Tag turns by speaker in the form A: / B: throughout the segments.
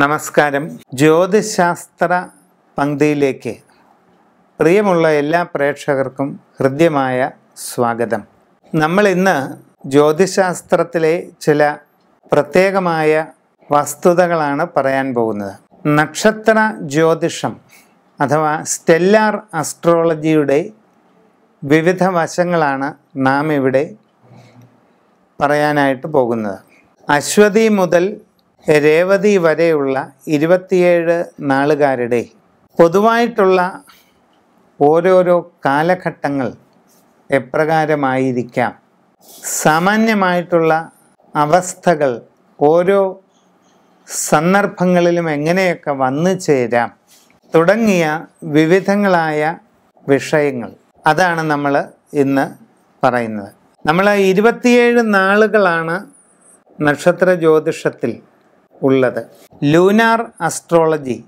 A: നമസ്കാരം ജ്യോതിശാസ്ത്ര പങ്ക്തിയിലേക്ക് പ്രിയമുള്ള എല്ലാ പ്രേക്ഷകർക്കും ഹൃദ്യമായ സ്വാഗതം നമ്മൾ ഇന്ന് ജ്യോതിശാസ്ത്രത്തിലെ ചില പ്രത്യേകമായ വസ്തുതകളാണ് പറയാൻ പോകുന്നത് നക്ഷത്ര ജ്യോതിഷം അഥവാ സ്റ്റെല്ലാർ അസ്ട്രോളജിയുടെ വിവിധ വശങ്ങളാണ് നാം ഇവിടെ പറയാനായിട്ട് പോകുന്നത് അശ്വതി മുതൽ രേവതി വരെയുള്ള ഇരുപത്തിയേഴ് നാളുകാരുടെ പൊതുവായിട്ടുള്ള ഓരോരോ കാലഘട്ടങ്ങൾ എപ്രകാരമായിരിക്കാം സാമാന്യമായിട്ടുള്ള അവസ്ഥകൾ ഓരോ സന്ദർഭങ്ങളിലും എങ്ങനെയൊക്കെ വന്നു ചേരാം തുടങ്ങിയ വിവിധങ്ങളായ വിഷയങ്ങൾ അതാണ് നമ്മൾ ഇന്ന് പറയുന്നത് നമ്മൾ ഇരുപത്തിയേഴ് നാളുകളാണ് നക്ഷത്ര ജ്യോതിഷത്തിൽ ഉള്ളത് ലൂനാർ അസ്ട്രോളജി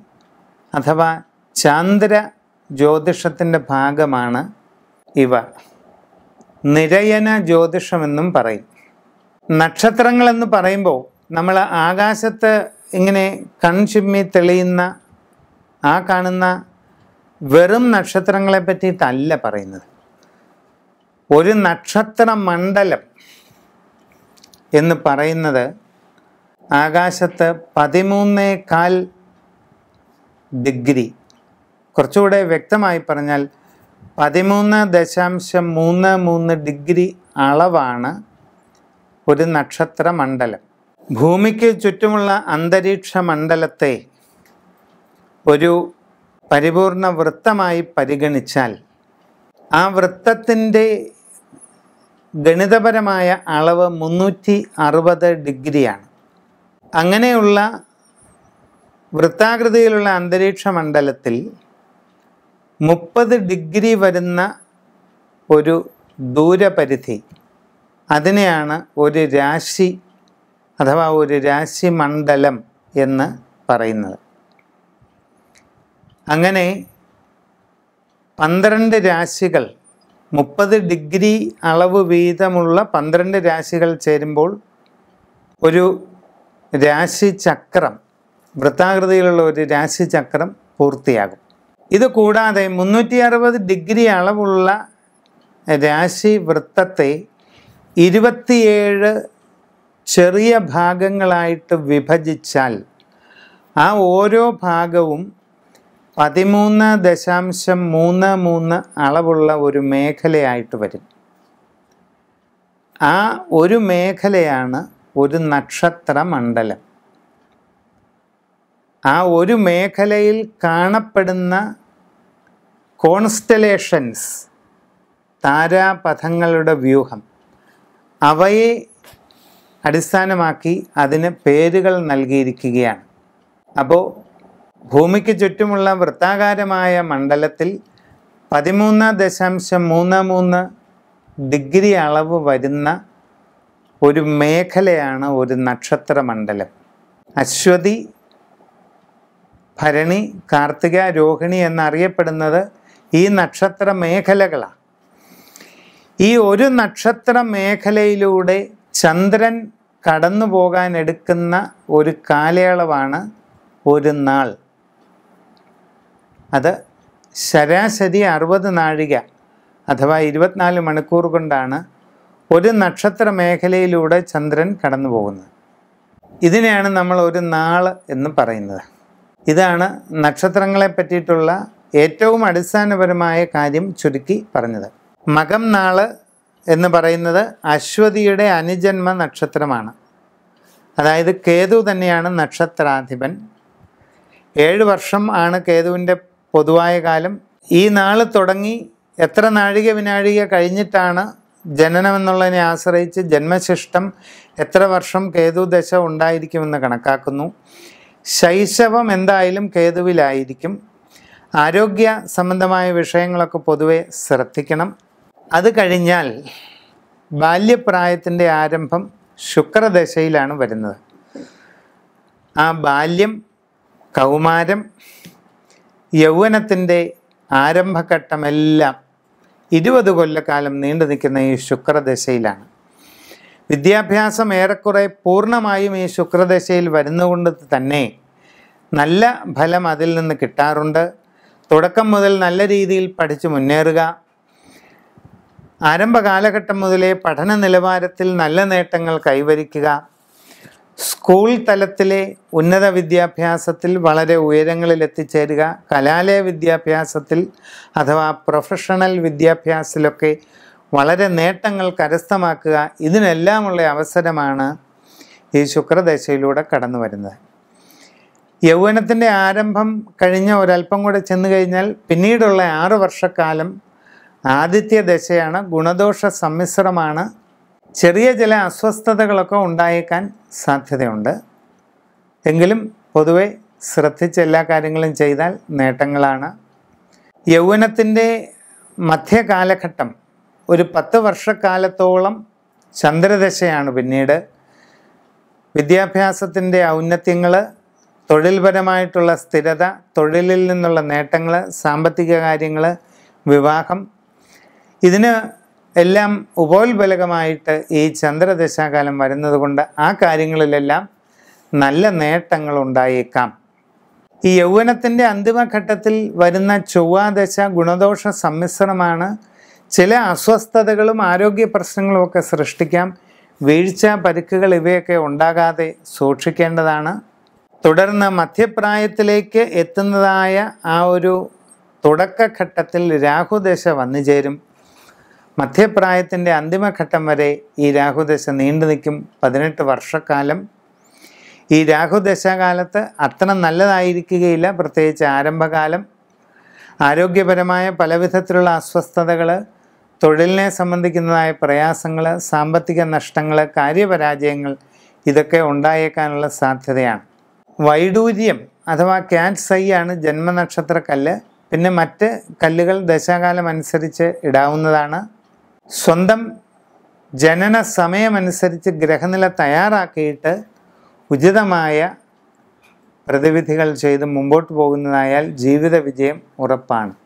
A: അഥവാ ചാന്ദ്ര ജ്യോതിഷത്തിൻ്റെ ഭാഗമാണ് ഇവ നിരയന ജ്യോതിഷമെന്നും പറയും നക്ഷത്രങ്ങളെന്ന് പറയുമ്പോൾ നമ്മൾ ആകാശത്ത് ഇങ്ങനെ കൺചിമ്മി തെളിയുന്ന ആ കാണുന്ന വെറും നക്ഷത്രങ്ങളെ പറ്റിയിട്ടല്ല പറയുന്നത് ഒരു നക്ഷത്ര മണ്ഡലം എന്ന് പറയുന്നത് ആകാശത്ത് പതിമൂന്നേ കാൽ ഡിഗ്രി കുറച്ചുകൂടെ വ്യക്തമായി പറഞ്ഞാൽ പതിമൂന്ന് ദശാംശം മൂന്ന് മൂന്ന് ഡിഗ്രി അളവാണ് ഒരു നക്ഷത്ര മണ്ഡലം ഭൂമിക്ക് ചുറ്റുമുള്ള അന്തരീക്ഷ മണ്ഡലത്തെ ഒരു പരിപൂർണ വൃത്തമായി പരിഗണിച്ചാൽ ആ വൃത്തത്തിൻ്റെ ഗണിതപരമായ അളവ് മുന്നൂറ്റി അറുപത് ഡിഗ്രിയാണ് അങ്ങനെയുള്ള വൃത്താകൃതിയിലുള്ള അന്തരീക്ഷ മണ്ഡലത്തിൽ മുപ്പത് ഡിഗ്രി വരുന്ന ഒരു ദൂരപരിധി അതിനെയാണ് ഒരു രാശി അഥവാ ഒരു രാശി മണ്ഡലം എന്ന് പറയുന്നത് അങ്ങനെ പന്ത്രണ്ട് രാശികൾ മുപ്പത് ഡിഗ്രി അളവ് വീതമുള്ള പന്ത്രണ്ട് രാശികൾ ചേരുമ്പോൾ ഒരു രാശിചക്രം വൃത്താകൃതിയിലുള്ള ഒരു രാശിചക്രം പൂർത്തിയാകും ഇത് കൂടാതെ മുന്നൂറ്റി അറുപത് ഡിഗ്രി അളവുള്ള രാശി വൃത്തത്തെ ഇരുപത്തിയേഴ് ചെറിയ ഭാഗങ്ങളായിട്ട് വിഭജിച്ചാൽ ആ ഓരോ ഭാഗവും പതിമൂന്ന് ദശാംശം മൂന്ന് മൂന്ന് അളവുള്ള ഒരു മേഖലയായിട്ട് വരും ആ ഒരു മേഖലയാണ് ഒരു നക്ഷത്രമണ്ഡലം ആ ഒരു മേഖലയിൽ കാണപ്പെടുന്ന കോൺസ്റ്റലേഷൻസ് താരാപഥങ്ങളുടെ വ്യൂഹം അവയെ അടിസ്ഥാനമാക്കി അതിന് പേരുകൾ നൽകിയിരിക്കുകയാണ് അപ്പോൾ ഭൂമിക്ക് ചുറ്റുമുള്ള വൃത്താകാരമായ മണ്ഡലത്തിൽ പതിമൂന്ന് ദശാംശം മൂന്ന് മൂന്ന് ഡിഗ്രി അളവ് വരുന്ന ഒരു മേഖലയാണ് ഒരു നക്ഷത്രമണ്ഡലം അശ്വതി ഭരണി കാർത്തിക രോഹിണി എന്നറിയപ്പെടുന്നത് ഈ നക്ഷത്ര മേഖലകളാണ് ഈ ഒരു നക്ഷത്ര മേഖലയിലൂടെ ചന്ദ്രൻ കടന്നു പോകാൻ എടുക്കുന്ന ഒരു കാലയളവാണ് ഒരു നാൾ അത് ശരാശരി അറുപത് നാഴിക അഥവാ ഇരുപത്തിനാല് മണിക്കൂർ കൊണ്ടാണ് ഒരു നക്ഷത്ര മേഖലയിലൂടെ ചന്ദ്രൻ കടന്നു പോകുന്നത് ഇതിനെയാണ് നമ്മൾ ഒരു നാള് എന്ന് പറയുന്നത് ഇതാണ് നക്ഷത്രങ്ങളെ പറ്റിയിട്ടുള്ള ഏറ്റവും അടിസ്ഥാനപരമായ കാര്യം ചുരുക്കി പറഞ്ഞത് മകം നാള് എന്ന് പറയുന്നത് അശ്വതിയുടെ അനുജന്മ നക്ഷത്രമാണ് അതായത് കേതു തന്നെയാണ് നക്ഷത്രാധിപൻ ഏഴ് വർഷം ആണ് കേതുവിൻ്റെ പൊതുവായ കാലം ഈ നാൾ തുടങ്ങി എത്ര നാഴിക വിനാഴിക കഴിഞ്ഞിട്ടാണ് ജനനം എന്നുള്ളതിനെ ആശ്രയിച്ച് ജന്മശിഷ്ടം എത്ര വർഷം കേതു ദശ ഉണ്ടായിരിക്കുമെന്ന് കണക്കാക്കുന്നു ശൈശവം എന്തായാലും കേതുവിലായിരിക്കും ആരോഗ്യ സംബന്ധമായ വിഷയങ്ങളൊക്കെ പൊതുവെ ശ്രദ്ധിക്കണം അത് കഴിഞ്ഞാൽ ബാല്യപ്രായത്തിൻ്റെ ആരംഭം ശുക്രദശയിലാണ് വരുന്നത് ആ ബാല്യം കൗമാരം യൗവനത്തിൻ്റെ ആരംഭഘട്ടമെല്ലാം ഇരുപത് കൊല്ലക്കാലം നീണ്ടു നിൽക്കുന്ന ഈ ശുക്രദശയിലാണ് വിദ്യാഭ്യാസം ഏറെക്കുറെ പൂർണ്ണമായും ഈ ശുക്രദശയിൽ വരുന്നുകൊണ്ട് തന്നെ നല്ല ഫലം അതിൽ നിന്ന് കിട്ടാറുണ്ട് തുടക്കം മുതൽ നല്ല രീതിയിൽ പഠിച്ചു മുന്നേറുക ആരംഭകാലഘട്ടം മുതലേ പഠന നിലവാരത്തിൽ നല്ല നേട്ടങ്ങൾ കൈവരിക്കുക സ്കൂൾ തലത്തിലെ ഉന്നത വിദ്യാഭ്യാസത്തിൽ വളരെ ഉയരങ്ങളിൽ എത്തിച്ചേരുക കലാലയ വിദ്യാഭ്യാസത്തിൽ അഥവാ പ്രൊഫഷണൽ വിദ്യാഭ്യാസത്തിലൊക്കെ വളരെ നേട്ടങ്ങൾ കരസ്ഥമാക്കുക ഇതിനെല്ലാമുള്ള അവസരമാണ് ഈ ശുക്രദശയിലൂടെ കടന്നു വരുന്നത് യൗവനത്തിൻ്റെ ആരംഭം കഴിഞ്ഞ ഒരല്പം കൂടെ ചെന്നു കഴിഞ്ഞാൽ പിന്നീടുള്ള ആറു വർഷക്കാലം ദശയാണ് ഗുണദോഷ സമ്മിശ്രമാണ് ചെറിയ ചില അസ്വസ്ഥതകളൊക്കെ ഉണ്ടായേക്കാൻ സാധ്യതയുണ്ട് എങ്കിലും പൊതുവെ ശ്രദ്ധിച്ച് എല്ലാ കാര്യങ്ങളും ചെയ്താൽ നേട്ടങ്ങളാണ് യൗവനത്തിൻ്റെ മധ്യകാലഘട്ടം ഒരു പത്ത് വർഷക്കാലത്തോളം ചന്ദ്രദശയാണ് പിന്നീട് വിദ്യാഭ്യാസത്തിൻ്റെ ഔന്നത്യങ്ങൾ തൊഴിൽപരമായിട്ടുള്ള സ്ഥിരത തൊഴിലിൽ നിന്നുള്ള നേട്ടങ്ങൾ സാമ്പത്തിക കാര്യങ്ങൾ വിവാഹം ഇതിന് എല്ലാം ഉപോത്ബലകമായിട്ട് ഈ ചന്ദ്രദശാകാലം വരുന്നത് കൊണ്ട് ആ കാര്യങ്ങളിലെല്ലാം നല്ല നേട്ടങ്ങൾ ഉണ്ടായേക്കാം ഈ യൗവനത്തിൻ്റെ അന്തിമഘട്ടത്തിൽ വരുന്ന ചൊവ്വാദശ ഗുണദോഷ സമ്മിശ്രമാണ് ചില അസ്വസ്ഥതകളും ആരോഗ്യ പ്രശ്നങ്ങളുമൊക്കെ ഒക്കെ സൃഷ്ടിക്കാം വീഴ്ച പരുക്കുകൾ ഇവയൊക്കെ ഉണ്ടാകാതെ സൂക്ഷിക്കേണ്ടതാണ് തുടർന്ന് മധ്യപ്രായത്തിലേക്ക് എത്തുന്നതായ ആ ഒരു തുടക്കഘട്ടത്തിൽ രാഹുദശ വന്നു ചേരും മധ്യപ്രായത്തിൻ്റെ അന്തിമഘട്ടം വരെ ഈ രാഹുദശ നീണ്ടു നിൽക്കും പതിനെട്ട് വർഷക്കാലം ഈ രാഹുദശകാലത്ത് അത്ര നല്ലതായിരിക്കുകയില്ല പ്രത്യേകിച്ച് ആരംഭകാലം ആരോഗ്യപരമായ പലവിധത്തിലുള്ള അസ്വസ്ഥതകൾ തൊഴിലിനെ സംബന്ധിക്കുന്നതായ പ്രയാസങ്ങൾ സാമ്പത്തിക നഷ്ടങ്ങൾ കാര്യപരാജയങ്ങൾ ഇതൊക്കെ ഉണ്ടായേക്കാനുള്ള സാധ്യതയാണ് വൈഡൂര്യം അഥവാ ക്യാറ്റ്സ് ഐ ആണ് ജന്മനക്ഷത്ര കല്ല് പിന്നെ മറ്റ് കല്ലുകൾ ദശാകാലം അനുസരിച്ച് ഇടാവുന്നതാണ് സ്വന്തം ജനന സമയമനുസരിച്ച് ഗ്രഹനില തയ്യാറാക്കിയിട്ട് ഉചിതമായ പ്രതിവിധികൾ ചെയ്ത് മുമ്പോട്ട് പോകുന്നതായാൽ ജീവിത വിജയം ഉറപ്പാണ്